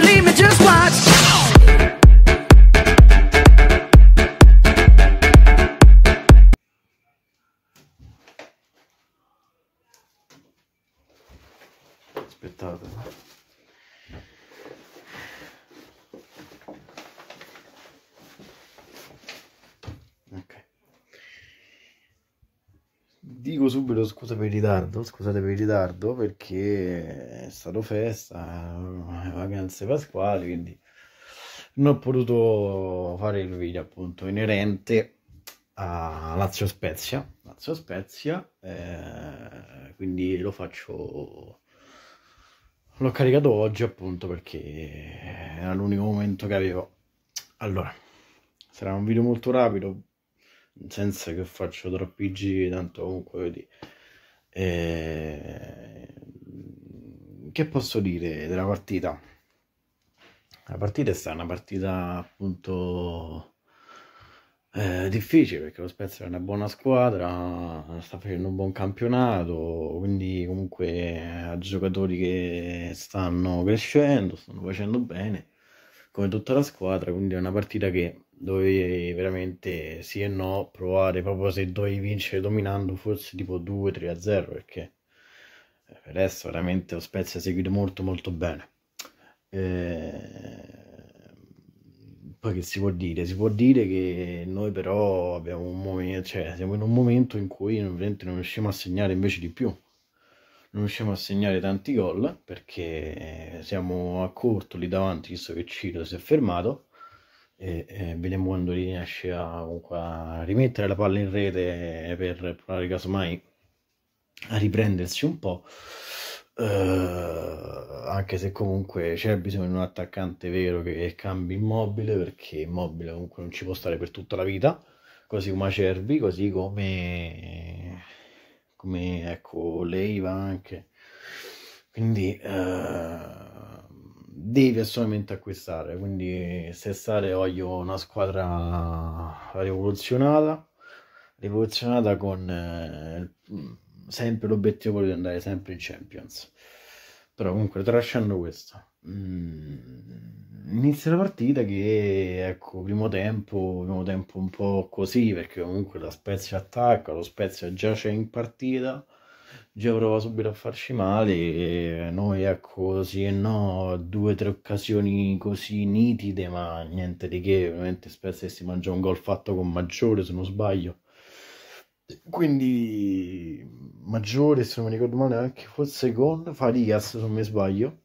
believe me, just why? dico subito scusa per il ritardo, scusate per il ritardo perché è stato festa, vacanze pasquali, quindi non ho potuto fare il video appunto inerente a Lazio Spezia, Lazio Spezia, eh, quindi lo faccio, l'ho caricato oggi appunto perché era l'unico momento che avevo. Allora, sarà un video molto rapido, senza che faccio troppi giri, tanto comunque vedi. E... Eh, che posso dire della partita? La partita è stata una partita appunto eh, difficile perché lo Spezia è una buona squadra, sta facendo un buon campionato, quindi comunque ha giocatori che stanno crescendo, stanno facendo bene come tutta la squadra, quindi è una partita che dovevi veramente sì e no provare proprio se dovevi vincere dominando forse tipo 2-3 a 0 perché eh, per adesso veramente lo Spezia ha seguito molto molto bene eh, poi che si può dire? Si può dire che noi però abbiamo un momento, cioè siamo in un momento in cui non riusciamo a segnare invece di più. Non riusciamo a segnare tanti gol perché siamo a corto lì davanti, visto che Ciro si è fermato e, e William riesce a, comunque, a rimettere la palla in rete per provare casomai a riprendersi un po'. Uh, anche se comunque c'è bisogno di un attaccante vero che cambi immobile perché immobile comunque non ci può stare per tutta la vita così come Acerbi così come come ecco Leiva anche quindi uh, devi assolutamente acquistare. Quindi, se stare voglio una squadra rivoluzionata, rivoluzionata con eh, sempre l'obiettivo di andare sempre in Champions. Però, comunque, tralasciando questo. Mm, inizia la partita che ecco primo tempo, primo tempo un po' così perché comunque la Spezia attacca, lo Spezia già c'è in partita già prova subito a farci male e noi ecco sì e no, due o tre occasioni così nitide ma niente di che, veramente spesso si mangia un gol fatto con maggiore se non sbaglio quindi maggiore se non mi ricordo male anche forse con Farias se non mi sbaglio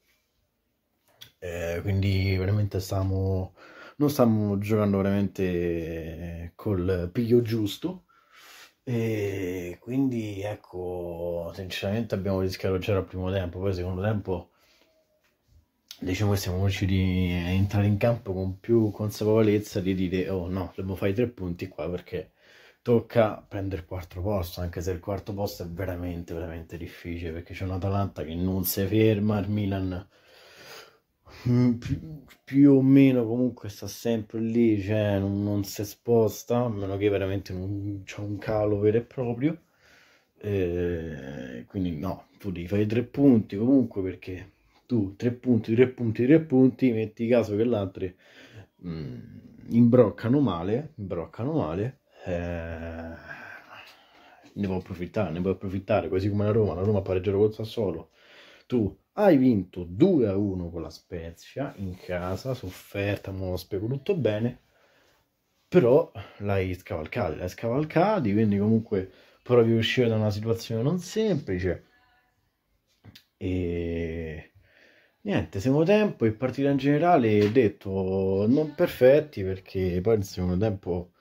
eh, quindi veramente stiamo non stiamo giocando veramente col piglio giusto e quindi ecco, sinceramente abbiamo rischiato già al primo tempo, poi al secondo tempo diciamo che siamo riusciti a entrare in campo con più consapevolezza di dire oh no, dobbiamo fare tre punti qua perché tocca prendere il quarto posto, anche se il quarto posto è veramente veramente difficile perché c'è un Atalanta che non si ferma, il Milan Mm, più, più, o meno comunque sta sempre lì, cioè non, non si sposta, a meno che veramente non c'è un calo vero e proprio. Eh, quindi no, tu devi fare tre punti comunque perché tu tre punti, tre punti, tre punti, metti caso che l'altro mm, imbroccano male, imbroccano male, eh, ne puoi approfittare, ne puoi approfittare, così come la Roma, la Roma pareggiata col Sassuolo, tu hai vinto 2-1 a con la Spezia in casa, sofferta, non lo spiego tutto bene, però l'hai scavalcata, l'hai scavalcati, quindi comunque provi a uscire da una situazione non semplice. E niente, secondo tempo e partita in generale, detto, non perfetti perché poi nel secondo tempo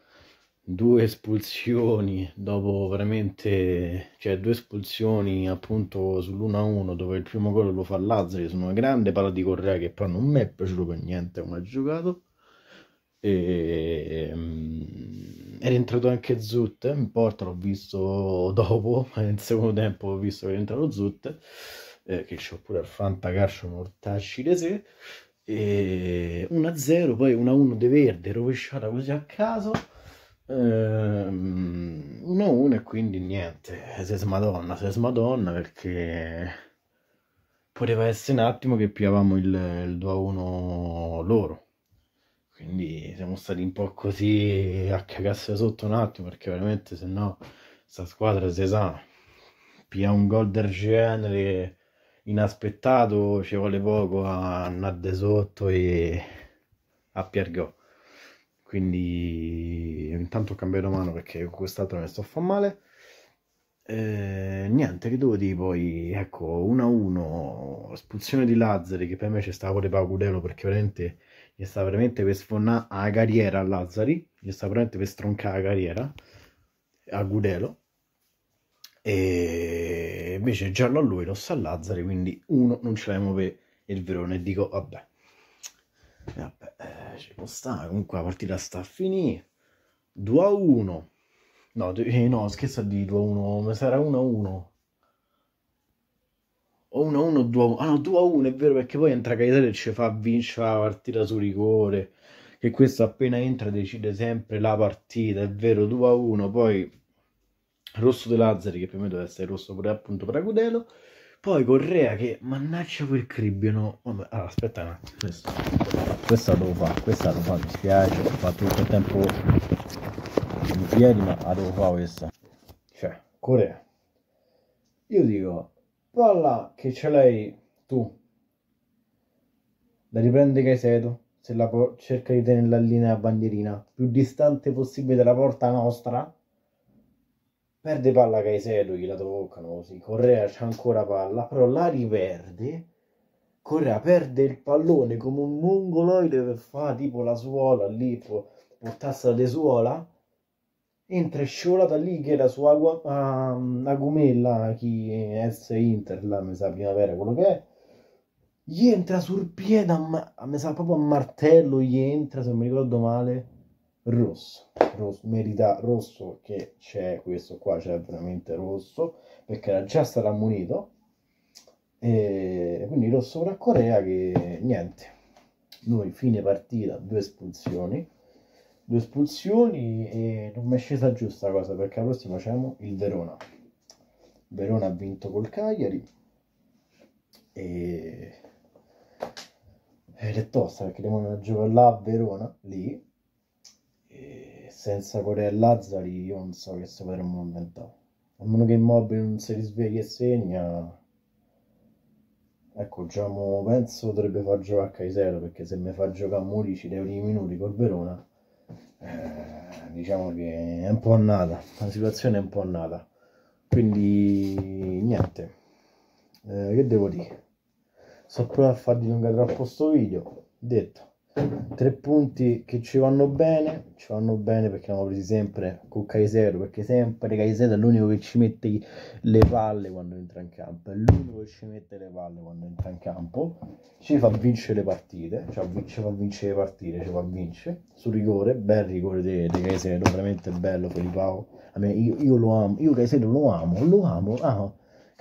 due espulsioni dopo veramente cioè due espulsioni appunto sull'1-1 dove il primo gol lo fa Lazzari su una grande palla di Correa che poi non mi è piaciuto per niente come ha giocato e um, ehm, era anche Zut eh, in porta l'ho visto dopo ma nel secondo tempo ho visto che era entrato Zut eh, che c'ho pure al fantacalcio mortacci di sé e 1-0 poi 1-1 De Verde rovesciata così a caso Ehm, 1-1 e quindi niente, se smadonna, se smadonna perché poteva essere un attimo che piavamo il, il 2-1 loro. Quindi siamo stati un po' così a cagasse sotto un attimo perché veramente se no sta squadra si sa, pia un gol del genere inaspettato, ci vuole poco a andare sotto e a Piergot quindi intanto ho cambiato mano perché quest'altro ne sto a fa male eh, niente che devo dire poi ecco 1 a 1 espulsione di Lazzari che per me c'è stava pure Pacudelo perché veramente gli sta veramente per sfondare la carriera a Lazzari gli sta veramente per stroncare la carriera a Gudelo e invece giallo a lui rosso a Lazzari quindi uno non ce l'abbiamo per il Verone e dico vabbè, vabbè eh ci può stare. Comunque la partita sta a finire. 2 a 1. No, eh, no scherzo a di 2 a 1. Sarà 1 a 1. O 1 a 1 2 a 1. Ah no, 2 a 1 è vero perché poi entra Caetano e ci fa vincere la partita su rigore. Che questo appena entra decide sempre la partita. È vero, 2 a 1. Poi rosso De Lazzari che per me deve essere rosso pure appunto per poi Correa che, mannaggia quel cribbino. Vabbè, allora, aspetta un attimo. Questa, questa devo fare, questa devo fare, mi spiace, ho fatto tutto il tempo in piedi, ma la devo fare questa. Cioè, Correa. Io dico, palla che ce l'hai tu. La riprende Caicedo, se la cerca di tenerla lì nella bandierina, più distante possibile dalla porta nostra perde palla Caicedo, la toccano così, Correa c'ha ancora palla, però la riperde, Correa perde il pallone come un mongoloide che fa tipo la suola lì, portassa de suola, entra e sciola lì che era su Agua, uh, Agumella, chi è S Inter, la mi primavera, quello che è, gli entra sul piede, a, ma- a, mi sa proprio a martello, gli entra se non mi ricordo male, rosso, rosso merita rosso che c'è questo qua c'è veramente rosso perché era già stato ammonito e quindi rosso per la Corea che niente noi fine partita due espulsioni due espulsioni e non mi è scesa giusta la cosa perché la prossima facciamo il Verona Verona ha vinto col Cagliari e ed è tosta perché devono giocare là a Verona lì senza Corea e Lazzari io non so che se potremmo inventare. A meno che Immobile non si risvegli e segna, ecco, già mo, diciamo, penso dovrebbe far giocare a Caisero, perché se mi fa giocare a Murici dai primi minuti col Verona, eh, diciamo che è un po' annata, la situazione è un po' annata. Quindi, niente, eh, che devo dire? Sto provando a farvi dilungare troppo sto video, detto tre punti che ci vanno bene ci vanno bene perché abbiamo presi sempre con Caicedo perché sempre Caicedo è l'unico che ci mette le palle quando entra in campo è l'unico che ci mette le palle quando entra in campo ci fa vincere le partite cioè ci fa vincere le partite ci fa vincere su rigore bel rigore di, di Caicedo veramente bello Felipe io, io lo amo io Caicedo lo amo lo amo ah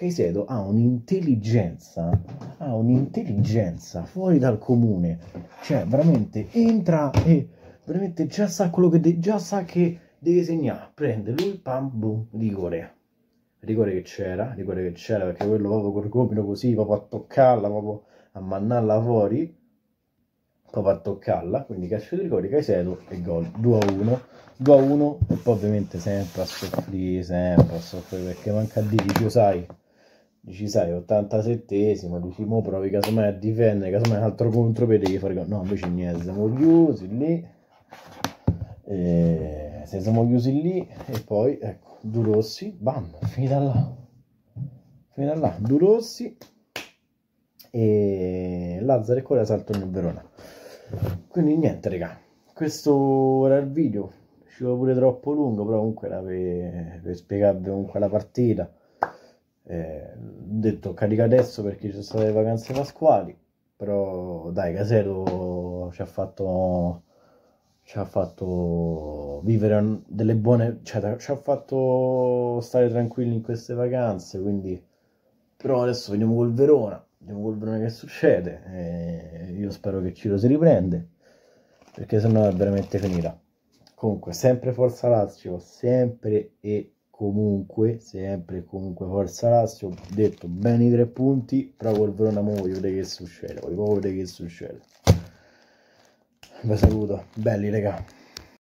Caicedo ha un'intelligenza, ha un'intelligenza fuori dal comune, cioè veramente entra e veramente già sa quello che, de- già sa che deve segnare, prende lui, pam, boom, rigore. Rigore che c'era, rigore che c'era perché quello proprio col gomito così, proprio a toccarla, proprio a mannarla fuori, proprio a toccarla, quindi calcio di rigore, Caicedo e gol, 2 a 1. 2 a 1 e poi ovviamente sempre a soffrire, sempre a soffrire perché manca di più, sai dici sai 87esima dici mo provi casomai a difendere casomai un altro contropiede gli fare no invece niente siamo chiusi lì e se siamo chiusi lì e poi ecco due rossi bam finita là finita là due rossi e Lazzaro e Corea saltano il Verona quindi niente raga questo era il video ci vuole pure troppo lungo però comunque era per, per spiegarvi comunque la partita eh, detto carica adesso perché ci sono state le vacanze pasquali, però dai, Casero ci ha fatto ci ha fatto vivere delle buone, cioè ci ha fatto stare tranquilli in queste vacanze, quindi però adesso vediamo col Verona, vediamo col Verona che succede, eh, io spero che Ciro si riprende, perché sennò è veramente finita. Comunque, sempre Forza Lazio, sempre e comunque, sempre e comunque Forza Lazio, detto bene i tre punti, però col Verona mo voglio vedere che succede, voglio vedere che succede. Vi saluto, belli raga.